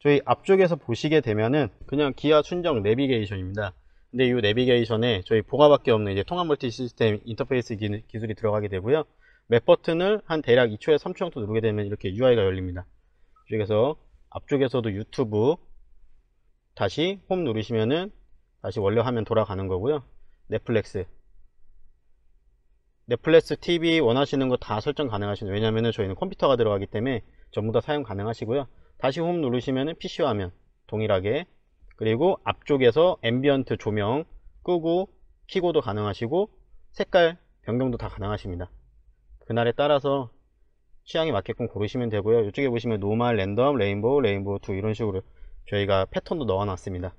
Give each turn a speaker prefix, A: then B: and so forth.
A: 저희 앞쪽에서 보시게 되면은 그냥 기아 순정 내비게이션입니다 근데 이 내비게이션에 저희 보가밖에 없는 이제 통합 멀티 시스템 인터페이스 기, 술이 들어가게 되고요 맵 버튼을 한 대략 2초에 3초 정도 누르게 되면 이렇게 UI가 열립니다 이쪽에서 앞쪽에서도 유튜브 다시 홈 누르시면은 다시 원래 화면 돌아가는 거고요 넷플렉스 넷플렉스 TV 원하시는 거 다 설정 가능하시는 왜냐면은 저희는 컴퓨터가 들어가기 때문에 전부 다 사용 가능하시고요 다시 홈 누르시면 PC 화면 동일하게 그리고 앞쪽에서 앰비언트 조명 끄고 키고도 가능하시고 색깔 변경도 다 가능하십니다 그날에 따라서 취향에 맞게끔 고르시면 되고요 이쪽에 보시면 노멀, 랜덤, 레인보우, 레인보우 2 이런 식으로 저희가 패턴도 넣어 놨습니다